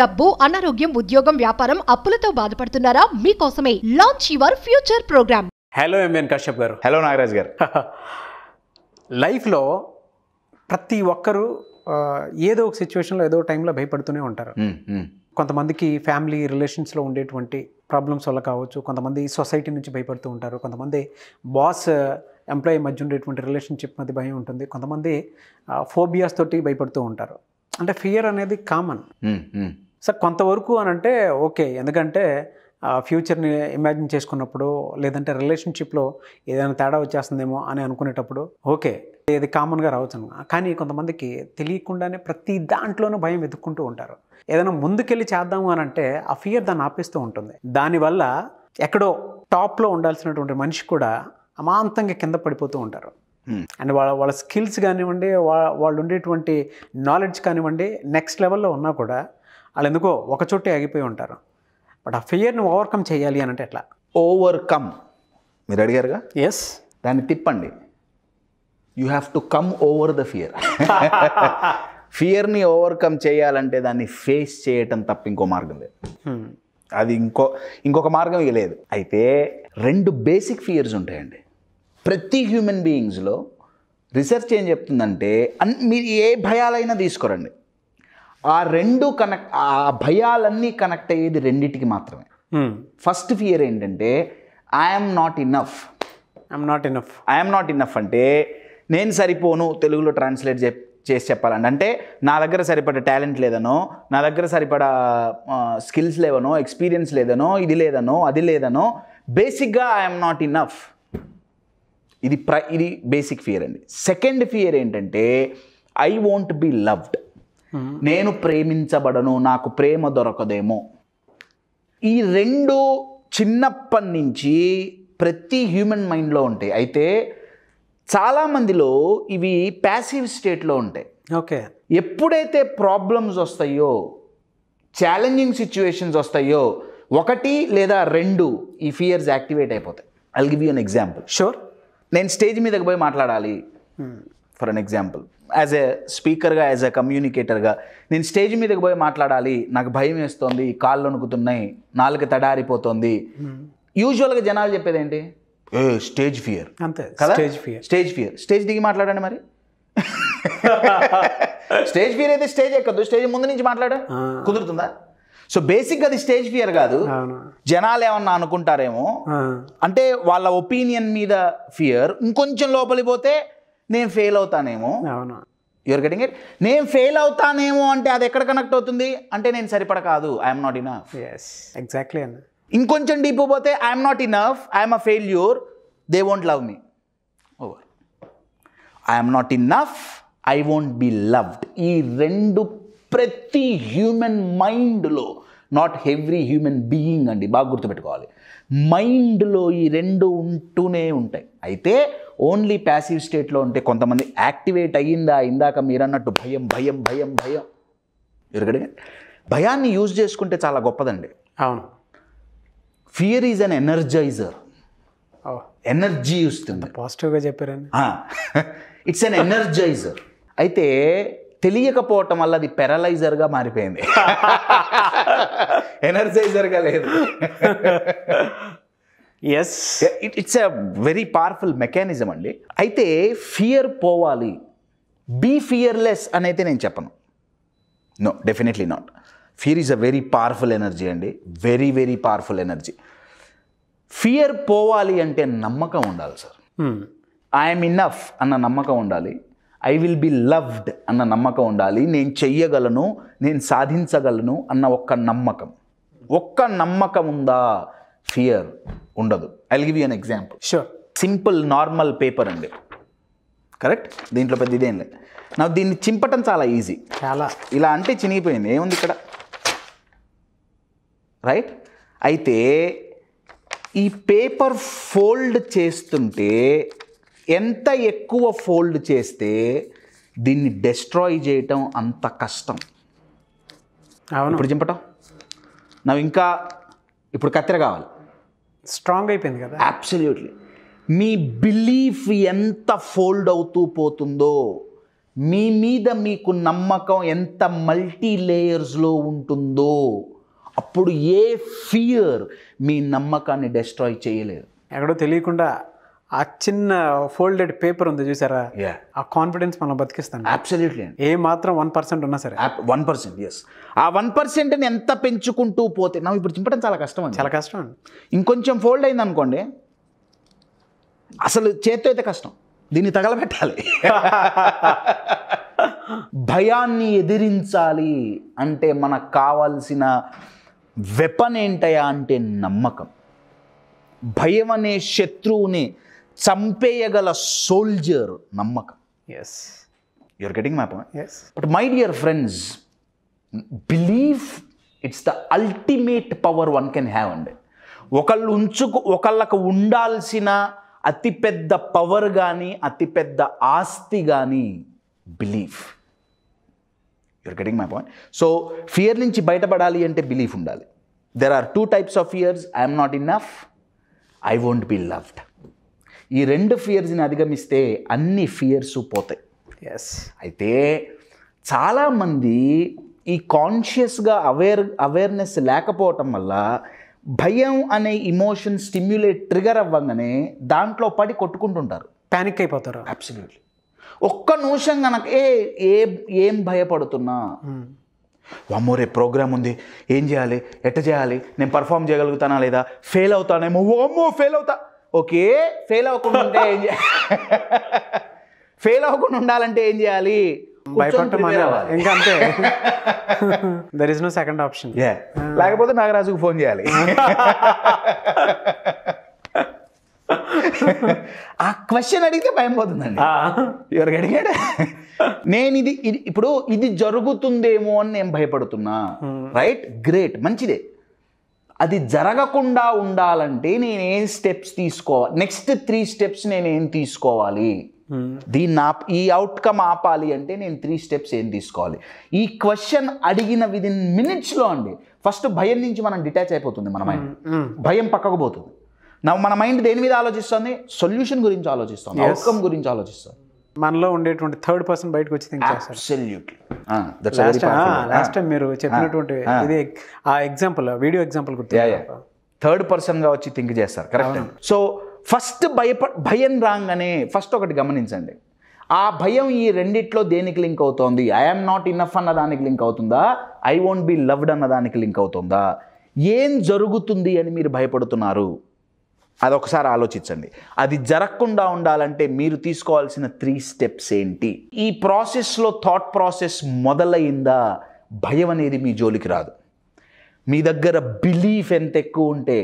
డబ్బు అనారోగ్యం ఉద్యోగం వ్యాపారం అప్పులతో బాధపడుతున్నారా మీకోసమే launch your future programme hello M N Kashyap garu hello Nagaraj గారు లైఫ్లో ప్రతి ఒక్కరూ ఏదో ఒక సిచ్యువేషన్లో ఏదో టైంలో భయపడుతూనే ఉంటారు కొంతమందికి ఫ్యామిలీ రిలేషన్స్లో ఉండేటువంటి ప్రాబ్లమ్స్ వల్ల కావచ్చు కొంతమంది సొసైటీ నుంచి భయపడుతూ ఉంటారు కొంతమంది బాస్ ఎంప్లాయీ మధ్య ఉండేటువంటి రిలేషన్షిప్ మధ్య భయం ఉంటుంది కొంతమంది ఫోబియాస్ తోటి భయపడుతూ ఉంటారు అంటే ఫియర్ అనేది కామన్ సార్ కొంతవరకు అని అంటే ఓకే ఎందుకంటే ఫ్యూచర్ని ఇమాజిన్ చేసుకున్నప్పుడు లేదంటే రిలేషన్షిప్లో ఏదైనా తేడా వచ్చేస్తుందేమో అని అనుకునేటప్పుడు ఓకే ఇది కామన్గా రావచ్చు కానీ కొంతమందికి తెలియకుండానే ప్రతి దాంట్లోనూ భయం వెతుక్కుంటూ ఉంటారు ఏదైనా ముందుకెళ్ళి చేద్దాము అని అంటే ఆ ఫియర్ దాన్ని ఆపిస్తూ ఉంటుంది దానివల్ల ఎక్కడో టాప్లో ఉండాల్సినటువంటి మనిషి కూడా అమాంతంగా కింద పడిపోతూ ఉంటారు అండ్ వాళ్ళ వాళ్ళ స్కిల్స్ కానివ్వండి వాళ్ళు ఉండేటువంటి నాలెడ్జ్ కానివ్వండి నెక్స్ట్ లెవెల్లో ఉన్నా కూడా వాళ్ళు ఎందుకో ఒక చోటే ఆగిపోయి ఉంటారు బట్ ఆ ఫియర్ని ఓవర్కమ్ చేయాలి అని అంటే ఎట్లా ఓవర్కమ్ మీరు అడిగారుగా ఎస్ దాన్ని తిప్పండి you have to come over the fear ఫియర్ని ఓవర్కమ్ చేయాలంటే దాన్ని ఫేస్ చేయటం తప్ప ఇంకో మార్గం లేదు hmm. అది ఇంకో ఇంకొక మార్గం ఇక లేదు అయితే రెండు బేసిక్ ఫియర్స్ ఉంటాయండి ప్రతి హ్యూమన్ బీయింగ్స్లో రీసెర్చ్ ఏం చెప్తుందంటే అన్ మీరు ఏ భయాలైనా తీసుకురండి ఆ రెండు కనెక్ట్ ఆ భయాలన్నీ కనెక్ట్ అయ్యేది రెండిటికి మాత్రమే ఫస్ట్ hmm. ఫియర్ ఏంటంటే I'm not enough I'm not enough I'm not enough అంటే నేను సరిపోను తెలుగులో ట్రాన్స్లేట్ చే చేసి చెప్పాలంటే అంటే నా దగ్గర సరిపడ టాలెంట్ లేదనో నా దగ్గర సరిపడా స్కిల్స్ లేవనో ఎక్స్పీరియన్స్ లేదనో ఇది లేదనో అది లేదనో బేసిక్గా ఐఎమ్ నాట్ ఇనఫ్ ఇది ప్ర ఇది బేసిక్ ఫియర్ అండి సెకండ్ ఫియర్ ఏంటంటే I won't be loved Hmm. నేను ప్రేమించబడను నాకు ప్రేమ దొరకదేమో ఈ రెండు చిన్నప్పటి నుంచి ప్రతి హ్యూమన్ మైండ్లో ఉంటాయి అయితే చాలామందిలో ఇవి ప్యాసివ్ స్టేట్లో ఉంటాయి ఓకే ఎప్పుడైతే ప్రాబ్లమ్స్ వస్తాయో ఛాలెంజింగ్ సిచ్యువేషన్స్ వస్తాయో ఒకటి లేదా రెండు ఈ ఫియర్స్ యాక్టివేట్ అయిపోతాయి I give you an example sure నేను స్టేజ్ మీదకి పోయి మాట్లాడాలి hmm. For an example as a స్పీకర్గా యాజ్ ఎ కమ్యూనికేటర్గా నేను స్టేజ్ మీదకి పోయి మాట్లాడాలి నాకు భయం వేస్తోంది కాళ్ళు వణుకుతున్నాయి నాలుగు తడారిపోతుంది యూజువల్గా hmm. జనాలు చెప్పేది ఏంటి స్టేజ్ ఫియర్ అంతే కదా stage fear stage fear stage దిగి మాట్లాడండి మరి స్టేజ్ ఫియర్ అయితే స్టేజ్ ఎక్కదు స్టేజ్ ముందు నుంచి మాట్లాడ కుదురుతుందా సో బేసిక్గా అది స్టేజ్ ఫియర్ కాదు జనాలు ఏమన్నా అనుకుంటారేమో అంటే వాళ్ళ ఒపీనియన్ మీద ఫియర్ ఇంకొంచెం లోపలిపోతే పోతే నేను ఫెయిల్ అవుతానేమో యువర్ గెటింగ్ ఇట్ నేను ఫెయిల్ అవుతానేమో అంటే అది ఎక్కడ కనెక్ట్ అవుతుంది అంటే నేను సరిపడ కాదు I'm not enough yes exactly అండి ఇంకొంచెం డీప్ పోతే I'm not enough I'm a failure they won't love me over I'm not enough I won't be loved ఈ రెండు ప్రతి హ్యూమన్ మైండ్లో నాట్ ఎవ్రీ హ్యూమన్ బీయింగ్ అండి బాగా గుర్తుపెట్టుకోవాలి మైండ్లో ఈ రెండు ఉంటూనే ఉంటాయి అయితే ఓన్లీ ప్యాసివ్ స్టేట్లో ఉంటే కొంతమంది యాక్టివేట్ అయ్యిందా ఇందాక మీరన్నట్టు భయం భయం భయం భయం ఎరగడే భయాన్ని యూజ్ చేసుకుంటే చాలా గొప్పదండి అవును fear is an energiser energy ఇస్తుంది పాజిటివ్గా చెప్పారని ఇట్స్ అన్ ఎనర్జైజర్ అయితే తెలియకపోవటం వల్ల అది పెరలైజర్గా మారిపోయింది ఎనర్జైజర్గా లేదు yes it's a very powerful mechanism అండి అయితే ఫియర్ పోవాలి బీ ఫియర్లెస్ అనైతే నేను చెప్పను no definitely not fear is a very powerful energy అండి very very powerful energy fear పోవాలి అంటే నమ్మకం ఉండాలి సార్ ఐఎమ్ hmm. ఇన్నఫ్ అన్న నమ్మకం ఉండాలి ఐ విల్ బి లవ్డ్ అన్న నమ్మకం ఉండాలి నేను చెయ్యగలను నేను సాధించగలను అన్న ఒక్క నమ్మకం ఒక్క నమ్మకం ఉందా ఫియర్ ఉండదు I give you an example sure simple normal paper అండి కరెక్ట్ దీంట్లో పెద్ద ఇదేం లేదు నా దీన్ని చింపటం చాలా ఈజీ చాలా ఇలా అంటే చినిగిపోయింది ఏముంది ఇక్కడ రైట్ అయితే ఈ పేపర్ ఫోల్డ్ చేస్తుంటే ఎంత ఎక్కువ ఫోల్డ్ చేస్తే దీన్ని డెస్ట్రాయ్ చేయటం అంత కష్టం ఇప్పుడు చింపటం నాకు ఇంకా ఇప్పుడు కత్తెర కావాలి స్ట్రాంగ్ అయిపోయింది కదా అబ్సల్యూట్లీ మీ బిలీఫ్ ఎంత ఫోల్డ్ అవుతూ పోతుందో మీ మీద మీకు నమ్మకం ఎంత మల్టీ లేయర్స్లో ఉంటుందో అప్పుడు ఏ ఫియర్ మీ నమ్మకాన్ని డెస్ట్రాయ్ చేయలేదు ఎక్కడో తెలియకుండా ఆ చిన్న ఫోల్డెడ్ పేపర్ ఉంది చూసారా ఆ కాన్ఫిడెన్స్ మనం బతికిస్తాం అబ్సల్యూట్లీ ఏ మాత్రం వన్ పర్సెంట్ ఉన్నా సరే వన్ పర్సెంట్ ఎస్ ఆ వన్ పర్సెంట్ని ఎంత పెంచుకుంటూ పోతే మనం ఇప్పుడు చింపడం చాలా కష్టం అండి చాలా కష్టం అండి ఇంకొంచెం ఫోల్డ్ అయింది అనుకోండి అసలు చేత్తో అయితే కష్టం దీన్ని తగలబెట్టాలి భయాన్ని ఎదిరించాలి అంటే మనకు కావాల్సిన వెపన్ ఏంటయా అంటే నమ్మకం భయం అనే శత్రువుని చంపేయగల సోల్జర్ నమ్మకం yes you're getting my point yes but my dear friends believe it's the ultimate power one can have అండి ఒకళ్ళు ఉంచుకు ఒకళ్ళకు ఉండాల్సిన అతిపెద్ద పవర్ కానీ అతిపెద్ద ఆస్తి కానీ belief you're getting my point so fear నుంచి బయటపడాలి అంటే బిలీఫ్ ఉండాలి there are two types of fears I'm not enough I won't be loved ఈ రెండు ఫియర్స్ని అధిగమిస్తే అన్ని ఫియర్స్ పోతాయి ఎస్ అయితే చాలామంది ఈ కాన్షియస్గా అవేర్ అవేర్నెస్ లేకపోవటం వల్ల భయం అనే ఇమోషన్ స్టిమ్యులేట్ ట్రిగర్ అవ్వగానే దాంట్లో పడి కొట్టుకుంటుంటారు ప్యానిక్ అయిపోతారు అబ్సల్యూట్లీ ఒక్క నిమిషం కనుక ఏ ఏ ఏం భయపడుతున్నా అమ్మో hmm. రే ప్రోగ్రామ్ ఉంది ఏం చేయాలి ఎట్ట చేయాలి నేను పర్ఫామ్ చేయగలుగుతానా లేదా ఫెయిల్ అవుతానేమో అమ్మో ఫెయిల్ అవుతా ఓకే ఫెయిల్ అవ్వకుండా ఉంటే ఏం చేయాలి ఫెయిల్ అవ్వకుండా ఉండాలంటే ఏం చేయాలి అంతే there is no second option లేకపోతే నాగరాజుకు ఫోన్ చేయాలి ఆ క్వశ్చన్ అడిగితే భయం పోతుందండి ఎవరికి అడిగాడు నేను ఇది ఇప్పుడు ఇది జరుగుతుందేమో అని నేను భయపడుతున్నా రైట్ hmm. గ్రేట్ మంచిదే అది జరగకుండా ఉండాలంటే నేను ఏం స్టెప్స్ తీసుకోవాలి నెక్స్ట్ త్రీ స్టెప్స్ నేను ఏం తీసుకోవాలి hmm. దీన్ని ఆప్ ఈ అవుట్కమ్ ఆపాలి అంటే నేను త్రీ స్టెప్స్ ఏం తీసుకోవాలి ఈ క్వశ్చన్ అడిగిన విదిన్ మినిట్స్లో అండి ఫస్ట్ భయం నుంచి మనం డిటాచ్ అయిపోతుంది మన మైండ్ hmm, hmm. భయం పక్కకు పోతుంది మన మైండ్ దేని మీద ఆలోచిస్తుంది సొల్యూషన్ గురించి ఆలోచిస్తుంది అవుట్కమ్ గురించి ఆలోచిస్తుంది మనలో ఉండేటువంటి థర్డ్ పర్సన్ బయటకు వచ్చి థింక్ చేస్తారు లాస్ట్ టైం మీరు చెప్పినటువంటి ఇది ఆ ఎగ్జాంపుల్ వీడియో ఎగ్జాంపుల్ గుర్తు థర్డ్ పర్సన్గా వచ్చి థింక్ చేస్తారు కరెక్ట్ సో ఫస్ట్ భయప భయం రాగానే ఫస్ట్ ఒకటి గమనించండి ఆ భయం ఈ రెండిట్లో దేనికి లింక్ అవుతోంది ఐఎమ్ నాట్ ఇనఫ్ అన్న దానికి లింక్ అవుతుందా ఐ వోంట్ బి లవ్డ్ అన్న దానికి లింక్ అవుతుందా ఏం జరుగుతుంది అని మీరు భయపడుతున్నారు అదొకసారి ఆలోచించండి అది జరగకుండా ఉండాలంటే మీరు తీసుకోవాల్సిన త్రీ స్టెప్స్ ఏంటి ఈ ప్రాసెస్లో థాట్ ప్రాసెస్ మొదలైందా భయం అనేది మీ జోలికి రాదు మీ దగ్గర బిలీఫ్ ఎంత ఎక్కువ ఉంటే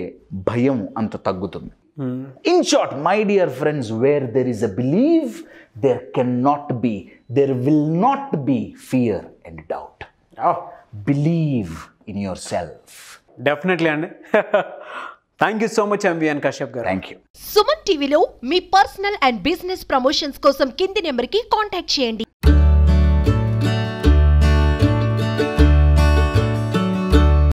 భయం అంత తగ్గుతుంది in short my dear friends where there is a believe there can not be there will not be fear and doubt believe in yourself definitely అండి thank you so much M V N Kashyap garu thank you Suman టీవీలో మీ personal and business promotions కోసం కింది నెంబర్కి contact చేయండి